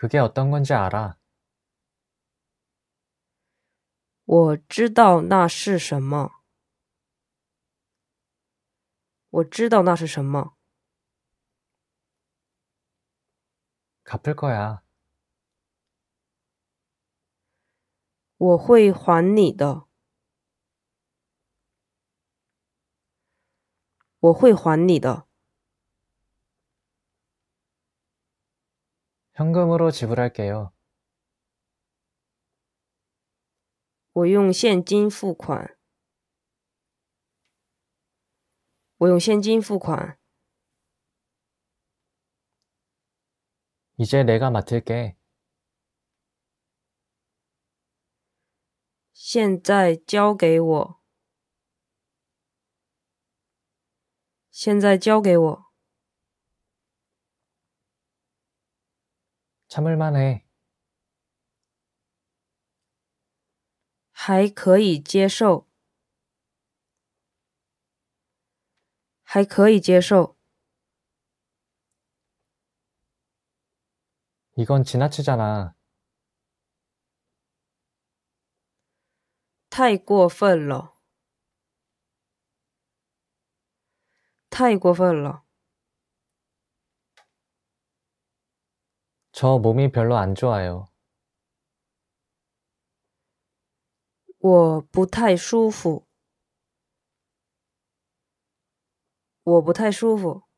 그게 어떤 건지 알아. 我知道那是什么.我知道那是什么. 갚을 거야. 我会还你的.我会还你的. 현금으로 지불할게요. 我用现金付款。我用现金付款。 이제 내가 맡을게. 现在交给我。现在交给我。 참을만해. 还可以接受，还可以接受。 이건 지나치잖아. 太过分了，太过分了。저 몸이 별로 안 좋아요. 我不太舒服。我不太舒服。